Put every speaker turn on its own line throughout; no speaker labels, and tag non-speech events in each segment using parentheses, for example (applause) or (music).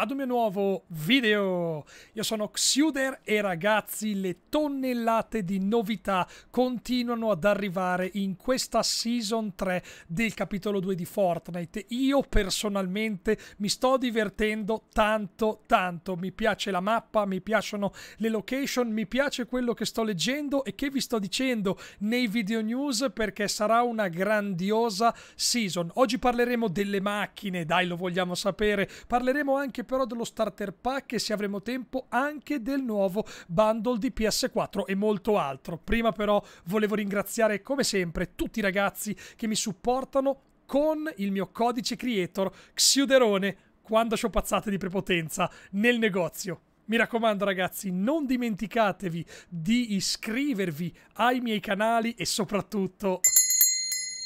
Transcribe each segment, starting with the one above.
ad un mio nuovo video. Io sono Xuder e ragazzi le tonnellate di novità continuano ad arrivare in questa season 3 del capitolo 2 di Fortnite. Io personalmente mi sto divertendo tanto tanto, mi piace la mappa, mi piacciono le location, mi piace quello che sto leggendo e che vi sto dicendo nei video news perché sarà una grandiosa season. Oggi parleremo delle macchine, dai lo vogliamo sapere, parleremo anche però dello starter pack e se avremo tempo anche del nuovo bundle di PS4 e molto altro. Prima però volevo ringraziare come sempre tutti i ragazzi che mi supportano con il mio codice creator Xiuderone quando ho pazzate di prepotenza nel negozio. Mi raccomando ragazzi, non dimenticatevi di iscrivervi ai miei canali e soprattutto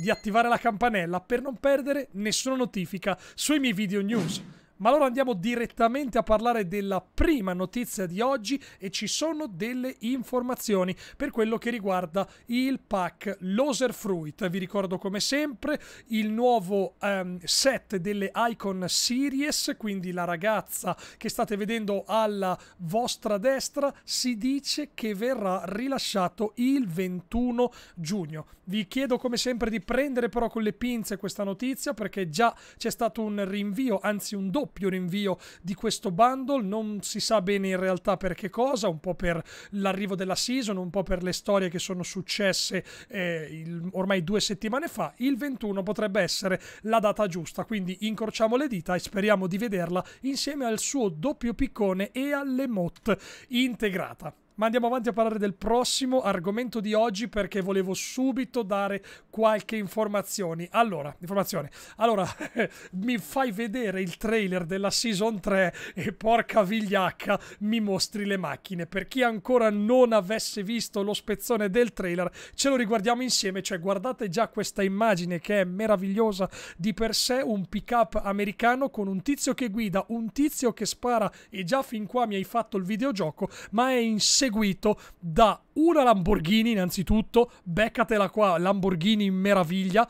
di attivare la campanella per non perdere nessuna notifica sui miei video news. Ma allora andiamo direttamente a parlare della prima notizia di oggi e ci sono delle informazioni per quello che riguarda il pack Loserfruit. Vi ricordo come sempre il nuovo um, set delle Icon Series, quindi la ragazza che state vedendo alla vostra destra si dice che verrà rilasciato il 21 giugno. Vi chiedo come sempre di prendere però con le pinze questa notizia perché già c'è stato un rinvio, anzi un doppio doppio rinvio di questo bundle, non si sa bene in realtà per che cosa, un po' per l'arrivo della season, un po' per le storie che sono successe eh, il, ormai due settimane fa, il 21 potrebbe essere la data giusta, quindi incrociamo le dita e speriamo di vederla insieme al suo doppio piccone e alle mot integrata ma andiamo avanti a parlare del prossimo argomento di oggi perché volevo subito dare qualche informazione. Allora, informazione. Allora, (laughs) mi fai vedere il trailer della Season 3 e porca vigliacca, mi mostri le macchine. Per chi ancora non avesse visto lo spezzone del trailer, ce lo riguardiamo insieme, cioè guardate già questa immagine che è meravigliosa di per sé, un pick-up americano con un tizio che guida, un tizio che spara e già fin qua mi hai fatto il videogioco, ma è in sé seguito da una Lamborghini innanzitutto, beccatela qua, Lamborghini in meraviglia,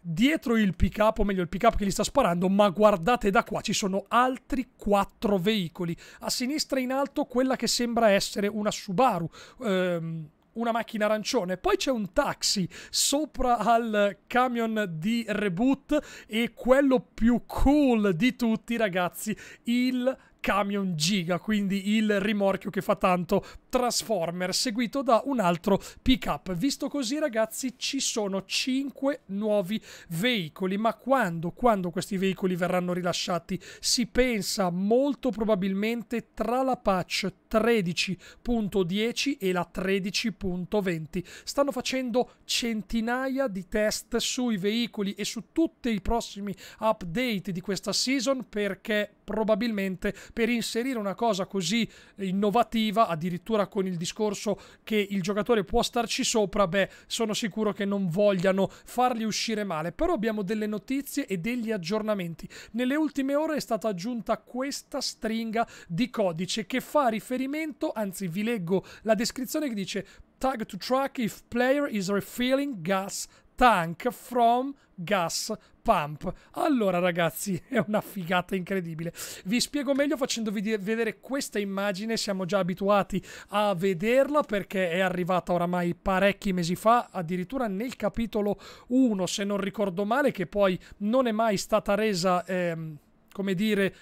dietro il pick up, o meglio il pick up che gli sta sparando, ma guardate da qua ci sono altri quattro veicoli. A sinistra in alto quella che sembra essere una Subaru. Ehm, una macchina arancione, poi c'è un taxi sopra al camion di reboot e quello più cool di tutti ragazzi, il camion giga, quindi il rimorchio che fa tanto Transformer, seguito da un altro pick-up. Visto così ragazzi ci sono 5 nuovi veicoli, ma quando, quando questi veicoli verranno rilasciati? Si pensa molto probabilmente tra la patch 13.10 e la 13.20. Stanno facendo centinaia di test sui veicoli e su tutti i prossimi update di questa season perché probabilmente per inserire una cosa così innovativa, addirittura con il discorso che il giocatore può starci sopra, beh, sono sicuro che non vogliano farli uscire male. Però abbiamo delle notizie e degli aggiornamenti. Nelle ultime ore è stata aggiunta questa stringa di codice che fa riferimento, anzi vi leggo la descrizione che dice tag to track if player is refilling gas tank from gas pump. Allora ragazzi, (laughs) è una figata incredibile. Vi spiego meglio facendovi vedere questa immagine, siamo già abituati a vederla perché è arrivata oramai parecchi mesi fa, addirittura nel capitolo 1 se non ricordo male, che poi non è mai stata resa... Ehm, come dire,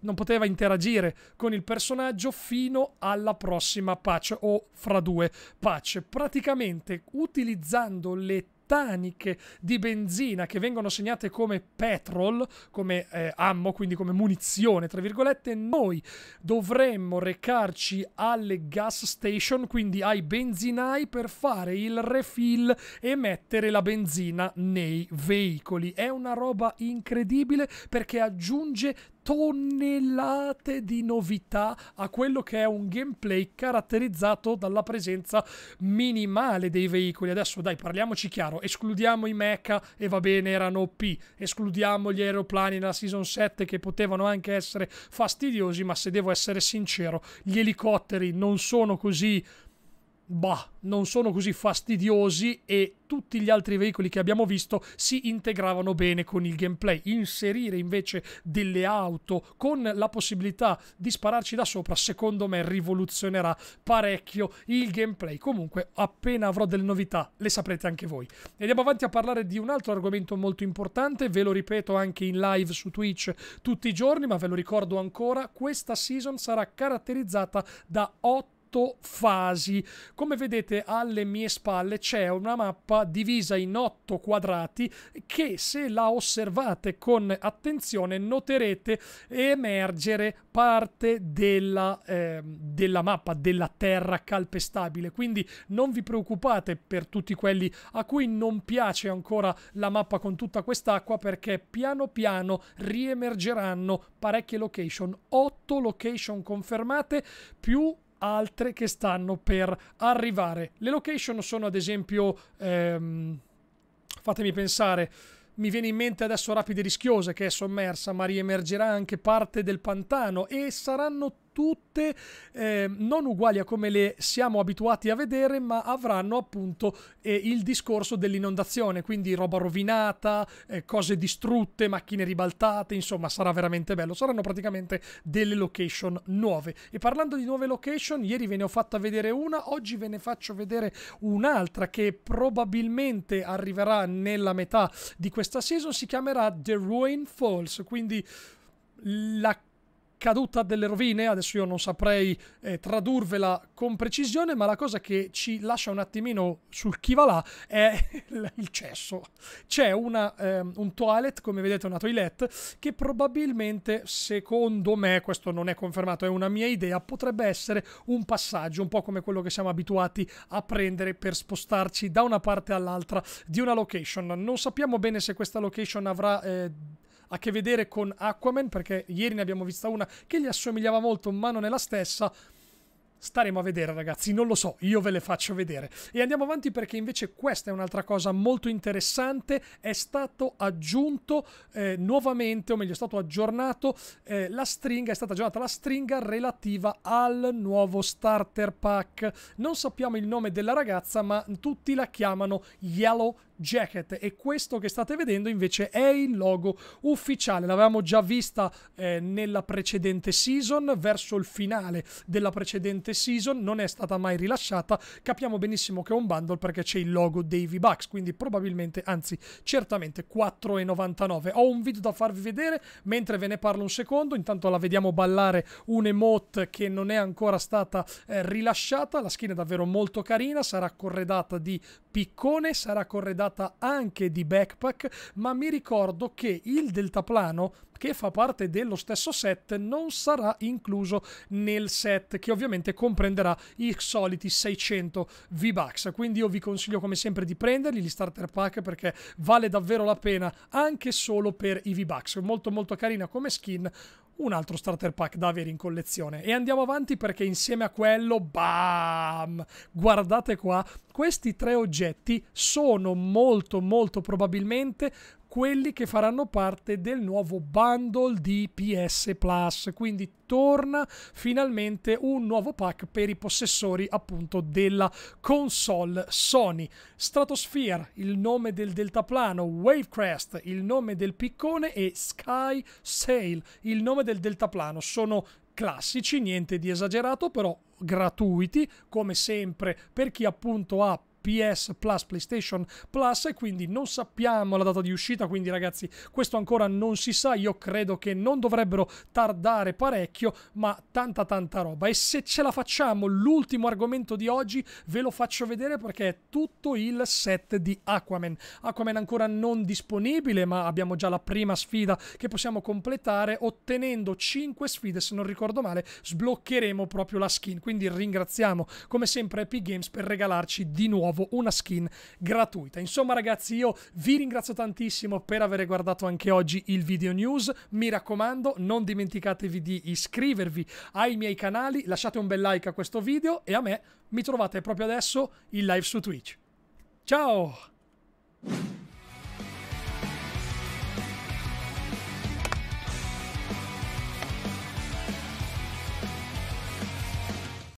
non poteva interagire con il personaggio fino alla prossima patch o fra due patch. Praticamente utilizzando le taniche di benzina che vengono segnate come petrol, come eh, ammo, quindi come munizione, tra virgolette, noi dovremmo recarci alle gas station, quindi ai benzinai, per fare il refill e mettere la benzina nei veicoli. È una roba incredibile perché aggiunge tonnellate di novità a quello che è un gameplay caratterizzato dalla presenza minimale dei veicoli. Adesso dai, parliamoci chiaro, escludiamo i mecha e va bene, erano OP, escludiamo gli aeroplani nella season 7 che potevano anche essere fastidiosi, ma se devo essere sincero, gli elicotteri non sono così bah, non sono così fastidiosi e tutti gli altri veicoli che abbiamo visto si integravano bene con il gameplay. Inserire invece delle auto con la possibilità di spararci da sopra, secondo me rivoluzionerà parecchio il gameplay. Comunque, appena avrò delle novità, le saprete anche voi. Andiamo avanti a parlare di un altro argomento molto importante, ve lo ripeto anche in live su Twitch tutti i giorni, ma ve lo ricordo ancora, questa season sarà caratterizzata da 8 8 fasi. Come vedete alle mie spalle c'è una mappa divisa in 8 quadrati che se la osservate con attenzione noterete emergere parte della, eh, della mappa, della terra calpestabile. Quindi non vi preoccupate per tutti quelli a cui non piace ancora la mappa con tutta quest'acqua perché piano piano riemergeranno parecchie location, 8 location confermate più altre che stanno per arrivare. Le location sono ad esempio, ehm, fatemi pensare, mi viene in mente adesso Rapide Rischiose che è sommersa, ma riemergerà anche parte del pantano e saranno tutte eh, non uguali a come le siamo abituati a vedere, ma avranno appunto eh, il discorso dell'inondazione, quindi roba rovinata, eh, cose distrutte, macchine ribaltate, insomma sarà veramente bello. Saranno praticamente delle location nuove. E parlando di nuove location, ieri ve ne ho fatta vedere una, oggi ve ne faccio vedere un'altra che probabilmente arriverà nella metà di questa season, si chiamerà The Ruin Falls, quindi la caduta delle rovine, adesso io non saprei eh, tradurvela con precisione, ma la cosa che ci lascia un attimino sul chi va là è (laughs) il cesso. C'è una, ehm, un toilet, come vedete una toilette, che probabilmente, secondo me, questo non è confermato, è una mia idea, potrebbe essere un passaggio, un po' come quello che siamo abituati a prendere per spostarci da una parte all'altra di una location. Non sappiamo bene se questa location avrà... Eh, a che vedere con Aquaman, perché ieri ne abbiamo vista una che gli assomigliava molto, ma non è la stessa. Staremo a vedere ragazzi, non lo so, io ve le faccio vedere. E andiamo avanti perché invece questa è un'altra cosa molto interessante, è stato aggiunto eh, nuovamente, o meglio è stato aggiornato, eh, la stringa, è stata aggiornata la stringa relativa al nuovo starter pack. Non sappiamo il nome della ragazza ma tutti la chiamano Yellow Jacket e questo che state vedendo invece è il logo ufficiale, l'avevamo già vista eh, nella precedente season, verso il finale della precedente season, non è stata mai rilasciata, capiamo benissimo che è un bundle perché c'è il logo dei v Bucks, quindi probabilmente, anzi certamente 4,99. Ho un video da farvi vedere mentre ve ne parlo un secondo, intanto la vediamo ballare un emote che non è ancora stata eh, rilasciata, la skin è davvero molto carina, sarà corredata di piccone, sarà corredata trattata anche di backpack, ma mi ricordo che il deltaplano che fa parte dello stesso set non sarà incluso nel set che ovviamente comprenderà i soliti 600 V-Bucks. Quindi io vi consiglio come sempre di prenderli gli starter pack perché vale davvero la pena anche solo per i V-Bucks. Molto molto carina come skin un altro starter pack da avere in collezione. E andiamo avanti perché insieme a quello, bam! Guardate qua, questi tre oggetti sono molto molto probabilmente quelli che faranno parte del nuovo bundle di PS Plus. Quindi torna finalmente un nuovo pack per i possessori appunto della console Sony. Stratosphere, il nome del deltaplano, Wavecrest, il nome del piccone e Sky Sail, il nome del deltaplano. Sono classici, niente di esagerato, però gratuiti come sempre per chi appunto ha PS Plus, PlayStation Plus e quindi non sappiamo la data di uscita, quindi ragazzi questo ancora non si sa, io credo che non dovrebbero tardare parecchio, ma tanta tanta roba. E se ce la facciamo, l'ultimo argomento di oggi ve lo faccio vedere perché è tutto il set di Aquaman. Aquaman ancora non disponibile, ma abbiamo già la prima sfida che possiamo completare ottenendo 5 sfide, se non ricordo male, sbloccheremo proprio la skin. Quindi ringraziamo come sempre Epic Games per regalarci di nuovo nuovo una skin gratuita. Insomma ragazzi io vi ringrazio tantissimo per aver guardato anche oggi il video news, mi raccomando non dimenticatevi di iscrivervi ai miei canali, lasciate un bel like a questo video e a me mi trovate proprio adesso in live su Twitch. Ciao!